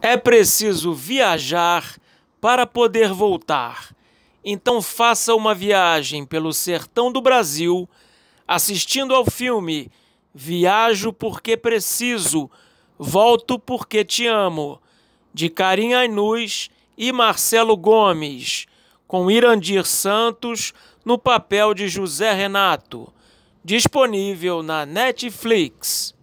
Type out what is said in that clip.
É preciso viajar para poder voltar. Então faça uma viagem pelo sertão do Brasil, assistindo ao filme Viajo porque preciso, volto porque te amo, de Karim Ainuz e Marcelo Gomes, com Irandir Santos no papel de José Renato, disponível na Netflix.